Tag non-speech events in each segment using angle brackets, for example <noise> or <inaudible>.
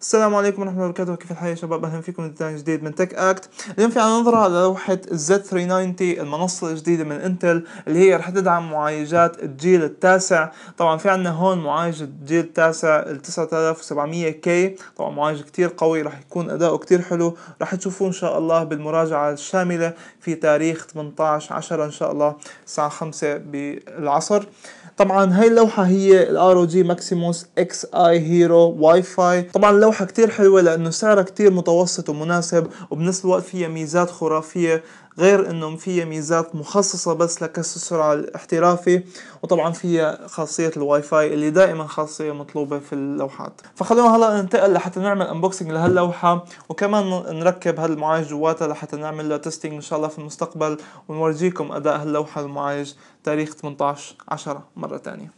السلام عليكم ورحمة الله وبركاته كيف الحال يا شباب اهلا فيكم في جديد من تك اكت اليوم في عنا نظرة على لوحة Z390 المنصة الجديدة من انتل اللي هي رح تدعم معالجات الجيل التاسع طبعا في عنا هون معالج الجيل التاسع ال 9700 كي طبعا معالج كتير قوي رح يكون اداؤه كتير حلو رح تشوفوه ان شاء الله بالمراجعة الشاملة في تاريخ 18 10 ان شاء الله الساعة 5 بالعصر طبعا هاي اللوحة هي الار او جي ماكسيموس اكس اي هيرو واي فاي طبعا اللوحة كتير حلوة لأنه سعرها كتير متوسط ومناسب وبنفس الوقت فيها ميزات خرافية غير انه فيها ميزات مخصصة بس لكسر السرعة الاحترافي وطبعا فيها خاصية الواي فاي اللي دائما خاصية مطلوبة في اللوحات فخلونا هلا ننتقل لحتى نعمل انبوكسنج لهاللوحة وكمان نركب هالمعالج جواتها لحتى نعمل له تيستينج ان شاء الله في المستقبل ونورجيكم اداء هاللوحة المعالج تاريخ 18 10 مرة ثانية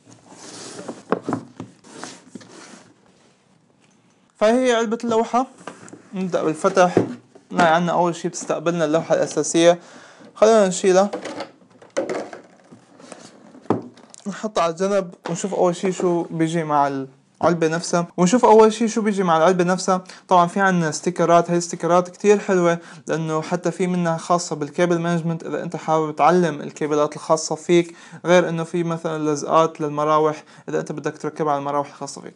فهي علبة اللوحة نبدأ بالفتح نلاقي عنا أول شي بتستقبلنا اللوحة الأساسية خلونا نشيلها نحطها على الجنب ونشوف أول شي شو بيجي مع ال العلبه نفسها ونشوف اول شيء شو بيجي مع العلبه نفسها طبعا في عندنا ستيكرات هي الستيكرات كتير حلوه لانه حتى في منها خاصه بالكابل مانجمنت اذا انت حابب تعلم الكابلات الخاصه فيك غير انه في مثلا لزقات للمراوح اذا انت بدك تركبها على المراوح الخاصه فيك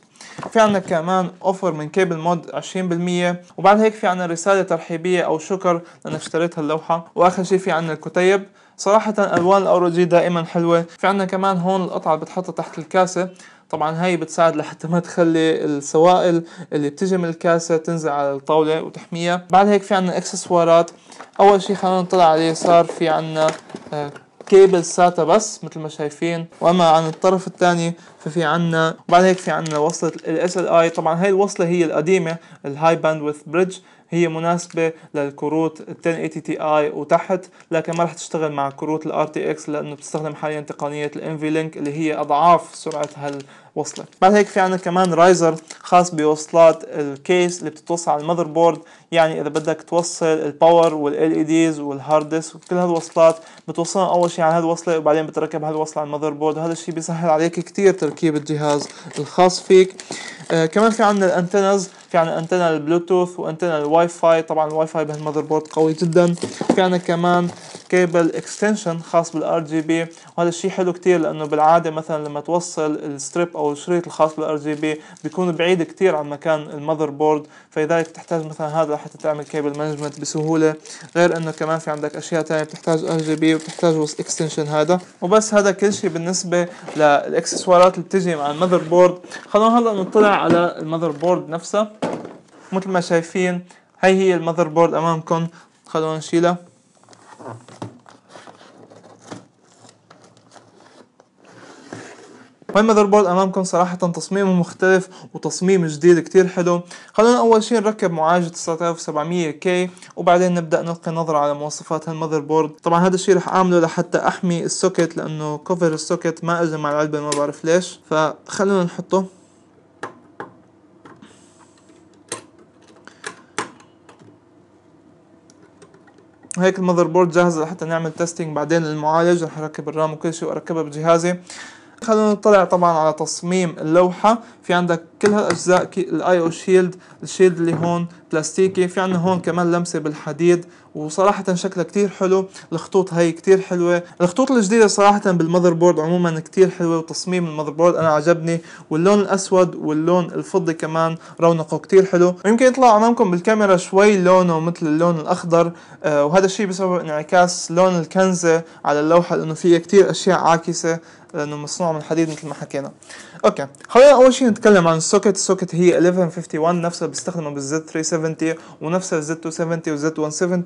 في عندنا كمان اوفر من كابل مود 20% وبعد هيك في عندنا رساله ترحيبيه او شكر لانك اشتريت هاللوحه واخر شيء في عندنا الكتيب صراحة ألوان الأورو جي دائما حلوة في عندنا كمان هون القطعة بتحطها تحت الكاسة طبعا هاي بتساعد لحتى ما تخلي السوائل اللي بتجي من الكاسة تنزل على الطاولة وتحميها بعد هيك في عنا اكسسوارات اول شي خلينا نطلع على اليسار في عنا آه، كيبل ساتا بس مثل ما شايفين واما عن الطرف الثاني ففي عنا بعد هيك في عنا وصلة ال SLI طبعا هاي الوصلة هي القديمة الهاي باندويث بريدج هي مناسبة للكروت 1080 Ti وتحت لكن ما رح تشتغل مع كروت ال RTX لانه بتستخدم حاليا تقنية ال NVLink اللي هي اضعاف سرعة هالوصلة بعد هيك في عندنا كمان رايزر خاص بوصلات الكيس اللي بتتوصل على المذر بورد يعني اذا بدك توصل الباور والال اي ديز والهارد ديسك وكل هالوصلات بتوصلها اول شيء على هالوصلة وبعدين بتركب هالوصلة على المذر بورد وهذا الشيء بيسهل عليك كتير تركيب الجهاز الخاص فيك آه، كمان في عندنا الانتنز في عندنا انتنا البلوتوث وانتنا الواي فاي طبعا الواي فاي بهالمذر بورد قوي جدا في عندنا كمان كيبل اكستنشن خاص بالار جي بي وهذا الشيء حلو كتير لانه بالعاده مثلا لما توصل الستريب او الشريط الخاص بالار جي بي بيكون بعيد كتير عن مكان المذر بورد فلذلك تحتاج مثلا هذا لحتى تعمل كيبل مانجمنت بسهوله غير انه كمان في عندك اشياء ثانيه بتحتاج ار جي بي وبتحتاج اكستنشن هذا وبس هذا كل شيء بالنسبه للاكسسوارات اللي بتجي مع المذر بورد خلونا هلا نطلع على المذر بورد نفسها مثل ما شايفين هي هي المذر بورد امامكم خلونا نشيلها هاي المذر بورد امامكم صراحة تصميمه مختلف وتصميم جديد كتير حلو خلونا اول شي نركب معالجه 9700 كي وبعدين نبدأ نلقي نظرة على مواصفات هالمذر بورد طبعا هذا الشي رح اعمله لحتى احمي السوكت لانه كوفر السوكت ما اجى مع العلبة ما بعرف ليش فخلونا نحطه هيك المذر بورد جاهزة لحتى نعمل تيستينج بعدين للمعالج رح اركب الرام وكل شيء واركبها بجهازي خلونا نطلع طبعا على تصميم اللوحة في عندك كل هالاجزاء الاي او شيلد الشيلد اللي هون بلاستيكي في عندنا هون كمان لمسة بالحديد وصراحة شكلها كتير حلو الخطوط هي كتير حلوة الخطوط الجديدة صراحة بالمذر بورد عموما كتير حلوة وتصميم المذر بورد انا عجبني واللون الاسود واللون الفضي كمان رونقه كتير حلو ويمكن يطلع امامكم بالكاميرا شوي لونه مثل اللون الاخضر آه وهذا الشيء بسبب انعكاس لون الكنزة على اللوحة لانه فيها كتير اشياء عاكسة لانه مصنوع من حديد مثل ما حكينا اوكي خلينا اول شيء نتكلم عن السوكت السوكت هي 1151 نفسها بستخدمها بالزد 370 ونفسها الزد 270 والزد 170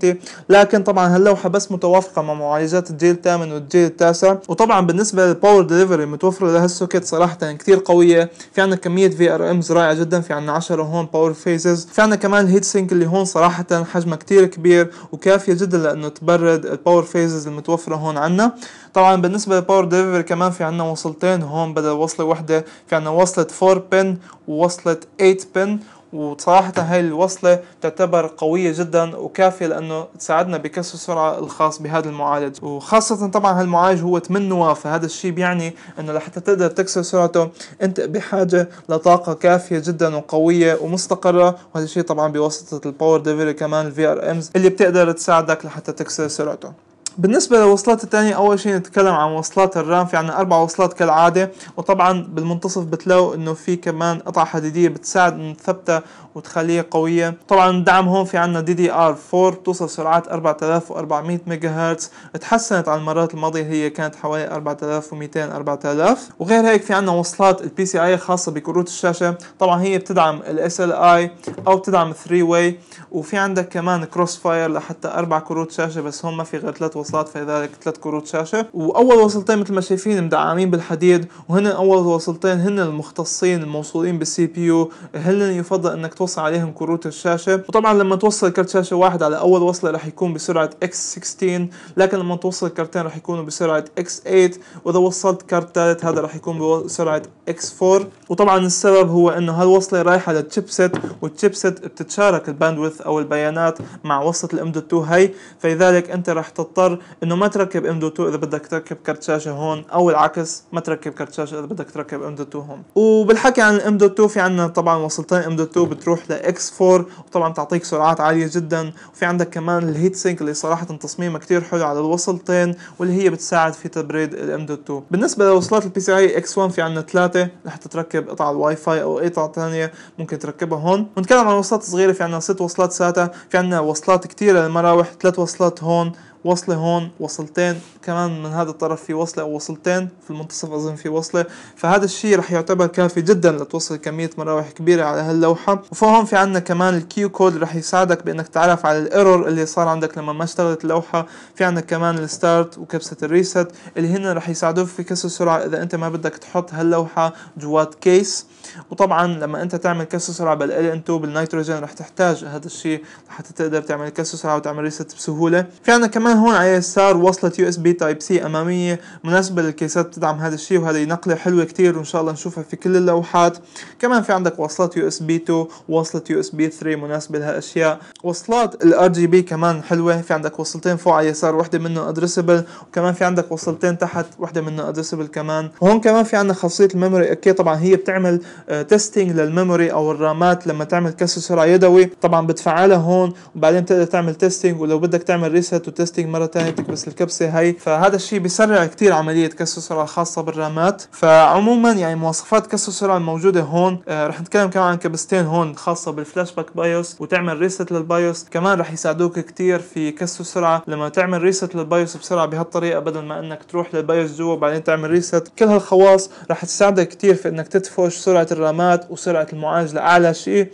لكن طبعا هاللوحه بس متوافقه مع معالجات الجيل الثامن والجيل التاسع وطبعا بالنسبه للباور ديليفري متوفره لهالسوكت صراحه كثير قويه في عندنا كميه في ار امز رائعه جدا في عندنا 10 هون باور فيزز في عندنا كمان الهيت سينك اللي هون صراحه حجمها كثير كبير وكافيه جدا لانه تبرد الباور فيزز المتوفره هون عندنا طبعا بالنسبه للباور ديليفري كمان في عندنا وصلتين هون بدل وصله واحده في عندنا وصله 4 بن ووصله 8 بن وصراحة هاي الوصلة تعتبر قوية جدا وكافية لأنه تساعدنا بكسر السرعة الخاص بهذا المعالج وخاصة طبعا هالمعالج هو 8 نواف فهذا الشيء بيعني أنه لحتى تقدر تكسر سرعته أنت بحاجة لطاقة كافية جدا وقوية ومستقرة وهذا الشيء طبعا بواسطة الباور ديفيري كمان الفي ار امز اللي بتقدر تساعدك لحتى تكسر سرعته بالنسبة للوصلات الثانية أول شيء نتكلم عن وصلات الرام في عنا أربع وصلات كالعادة وطبعا بالمنتصف بتلاقوا إنه في كمان قطع حديدية بتساعد إنه تثبتها وتخليها قوية طبعا الدعم هون في عنا دي دي ار 4 بتوصل سرعات 4400 ميجا هرتز تحسنت عن المرات الماضية هي كانت حوالي 4200 4000 وغير هيك في عنا وصلات البي سي اي خاصة بكروت الشاشة طبعا هي بتدعم الاس ال اي او بتدعم 3 واي وفي عندك كمان كروس فاير لحتى اربع كروت شاشة بس هون ما في غير ثلاث وصلات وصلات في ذلك ثلاث كروت شاشه واول وصلتين مثل ما شايفين مدعمين بالحديد وهن اول وصلتين هن المختصين الموصولين بالسي بي يو هن يفضل انك توصل عليهم كروت الشاشه وطبعا لما توصل كرت شاشه واحد على اول وصله راح يكون بسرعه اكس 16 لكن لما توصل كرتين راح يكونوا بسرعه اكس 8 واذا وصلت كرت ثالث هذا راح يكون بسرعه اكس 4 وطبعا السبب هو انه هالوصله رايحه للتشيبسيت والتشيبسيت بتتشارك الباندويث او البيانات مع وصله الام دوت 2 هي فلذلك انت راح تضطر انه ما تركب ام دو 2 اذا بدك تركب كرت شاشه هون او العكس ما تركب كرت شاشه اذا بدك تركب ام دو 2 هون وبالحكي عن الام دو 2 في عندنا طبعا وصلتين ام دو 2 بتروح لاكس 4 وطبعا تعطيك سرعات عاليه جدا وفي عندك كمان الهيت سينك اللي صراحه تصميمها كثير حلو على الوصلتين واللي هي بتساعد في تبريد الام دو 2 بالنسبه لوصلات البي سي اي اكس 1 في عندنا ثلاثه لحتى تركب قطع الواي فاي او قطع ثانيه ممكن تركبها هون ونتكلم عن وصلات صغيره في عندنا ست وصلات ساتا في عندنا وصلات كثيره للمراوح ثلاث وصلات هون وصلة هون وصلتين كمان من هذا الطرف في وصلة أو وصلتين في المنتصف أظن في وصلة فهذا الشيء رح يعتبر كافي جدا لتوصل كمية مراوح كبيرة على هاللوحة وفوقهم في عندنا كمان الكيو كود رح يساعدك بأنك تعرف على الايرور اللي صار عندك لما ما اشتغلت اللوحة في عندك كمان الستارت وكبسة الريست اللي هنا رح يساعدوك في كسر السرعة إذا أنت ما بدك تحط هاللوحة جوات كيس وطبعا لما أنت تعمل كسر سرعة بالال ان 2 بالنيتروجين رح تحتاج هذا الشيء لحتى تقدر تعمل كسر سرعة وتعمل ريست بسهولة في عندنا كمان كمان هون على اليسار وصلة يو اس بي تايب سي امامية مناسبة للكيسات بتدعم هذا الشيء وهذه نقلة حلوة كتير وان شاء الله نشوفها في كل اللوحات كمان في عندك وصلات يو اس بي 2 وصلة يو اس بي 3 مناسبة لهالاشياء وصلات الار جي بي كمان حلوة في عندك وصلتين فوق على اليسار وحدة منهم ادريسبل وكمان في عندك وصلتين تحت وحدة منهم ادريسبل كمان هون كمان في عندنا خاصية الميموري اوكي طبعا هي بتعمل تيستينج آه، للميموري او الرامات لما تعمل كسر سرعه يدوي طبعا بتفعلها هون وبعدين بتقدر تعمل تيستينج ولو بدك تعمل ريست تيستينج مرة ثانيه تكبس الكبسة هي فهذا الشيء بيسرع كثير عملية كسر السرعة خاصة بالرامات فعموما يعني مواصفات كسر السرعة الموجودة هون آه، رح نتكلم كمان عن كبستين هون خاصة بالفلاش باك بايوس وتعمل ريست للبايوس كمان رح يساعدوك كثير في كسر السرعة لما تعمل ريست للبايوس بسرعة بهالطريقة بدل ما انك تروح للبايوس جوا وبعدين تعمل ريست كل هالخواص رح تساعدك كثير في انك تدفش سرعة الرامات وسرعة المعالج لأعلى شيء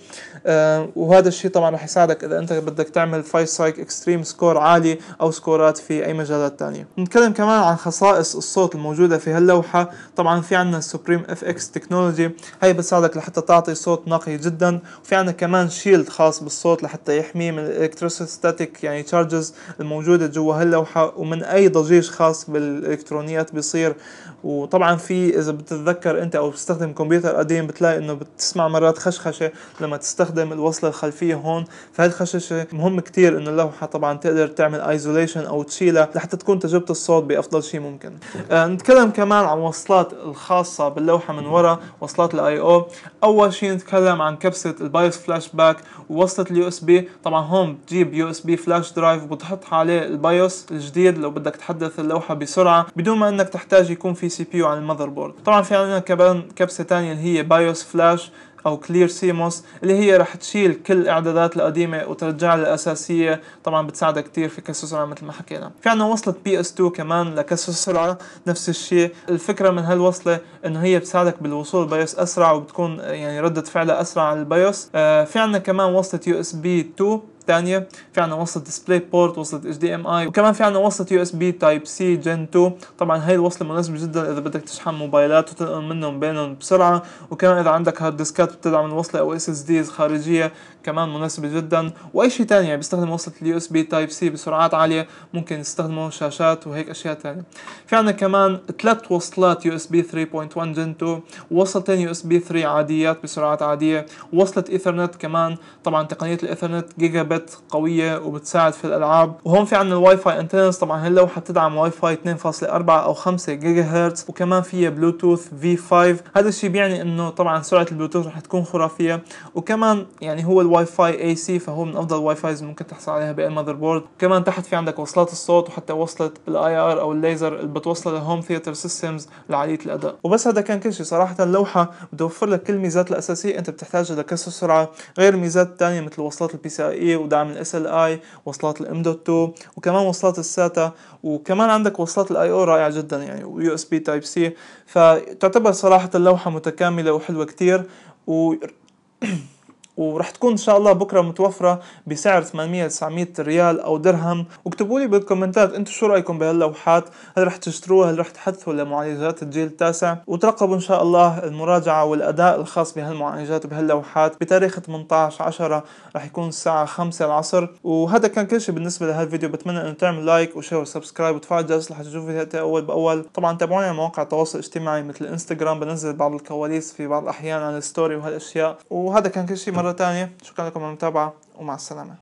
آه، وهذا الشيء طبعا رح يساعدك اذا انت بدك تعمل فايت سايك اكستريم سكور عالي او سكورات في اي مجالات ثانيه نتكلم كمان عن خصائص الصوت الموجوده في هاللوحه طبعا في عندنا السوبريم اف اكس تكنولوجي هي بتساعدك لحتى تعطي صوت نقي جدا وفي عندنا كمان شيلد خاص بالصوت لحتى يحميه من الالكتروستاتيك يعني تشارجز الموجوده جوا هاللوحه ومن اي ضجيج خاص بالالكترونيات بيصير وطبعا في اذا بتتذكر انت او بتستخدم كمبيوتر قديم إيه بتلاقي انه بتسمع مرات خشخشه لما تستخدم الوصله الخلفيه هون الخشخشه مهم كتير انه اللوحه طبعا تقدر تعمل ايزوليشن او تشيلها لحتى تكون تجربه الصوت بافضل شيء ممكن آه نتكلم كمان عن الوصلات الخاصه باللوحه من ورا وصلات الاي او اول شيء نتكلم عن كبسه البايوس فلاش باك ووصله اليو اس بي طبعا هون بتجيب يو اس بي فلاش درايف وبتحط عليه البايوس الجديد لو بدك تحدث اللوحه بسرعه بدون ما انك تحتاج يكون في سي بي يو عن المذر بورد طبعا في عندنا كمان كبسه ثانيه اللي هي بايوس فلاش او كلير سيموس اللي هي رح تشيل كل الاعدادات القديمه وترجع للاساسيه طبعا بتساعدها كثير في كسر سرعه مثل ما حكينا في عندنا وصله بي اس 2 كمان لكسر السرعه نفس الشيء الفكره من هالوصله انه هي بتساعدك بالوصول بايوس اسرع وبتكون يعني رده فعلها اسرع على البايوس آه في عندنا كمان وصله يو اس بي 2 الثانيه في عندنا وصلة ديسبلاي بورت وصلة اتش دي ام اي وكمان في عندنا وصلة يو اس بي تايب سي جن 2 طبعا هي الوصلة مناسبة جدا اذا بدك تشحن موبايلات وتنقل منهم بينهم بسرعه وكمان اذا عندك هارد ديسكات بتدعم الوصلة او اس اس ديز خارجيه كمان مناسبة جدا واي شيء ثاني يعني بيستخدم وصلة اليو اس بي تايب سي بسرعات عاليه ممكن يستخدموا شاشات وهيك اشياء ثانيه في عندنا كمان ثلاث وصلات يو اس بي 3.1 جن 2 وصلتين يو اس بي 3 عاديات بسرعات عاديه وصلة ايثرنت كمان طبعا تقنية الايثرنت جيجا بت قويه وبتساعد في الالعاب وهون في عندنا الواي فاي انتنس طبعا هاللوحه بتدعم واي فاي 2.4 او 5 جيجا هرتز وكمان فيها بلوتوث في 5 هذا الشيء بيعني انه طبعا سرعه البلوتوث رح تكون خرافيه وكمان يعني هو الواي فاي اي سي فهو من افضل الواي فايز ممكن تحصل عليها بالمذر بورد كمان تحت في عندك وصلات الصوت وحتى وصلة الأي ار او الليزر اللي بتوصلها لهوم ثياتر سيستمز لعاليه الاداء وبس هذا كان كل شيء صراحه اللوحه بتوفر لك كل الميزات الاساسيه انت بتحتاجها لكسر السرعه غير الميزات الثانيه مثل وصلات البي سي اي ودعم الاس ال اي وصلات الام دوت 2 وكمان وصلات الساتا وكمان عندك وصلات الاي او رائعه جدا يعني ويو اس بي تايب سي فتعتبر صراحه اللوحه متكامله وحلوه كتير و <clears throat> ورح تكون ان شاء الله بكره متوفره بسعر 800 900 ريال او درهم واكتبوا لي بالكومنتات انتم شو رايكم بهاللوحات هل رح تشتروها هل رح تحدثوا لمعالجات الجيل التاسع وترقبوا ان شاء الله المراجعه والاداء الخاص بهالمعالجات وبهاللوحات بتاريخ 18 10 رح يكون الساعه 5 العصر وهذا كان كل شيء بالنسبه لهالفيديو بتمنى انه تعمل لايك وشير وسبسكرايب وتفعل الجرس لحتى تشوفوا فيديوهاتي اول باول طبعا تابعوني على مواقع التواصل الاجتماعي مثل انستغرام بنزل بعض الكواليس في بعض الاحيان على الستوري وهالاشياء وهذا كان كل شيء مرة تانية شكرا لكم على المتابعة ومع السلامة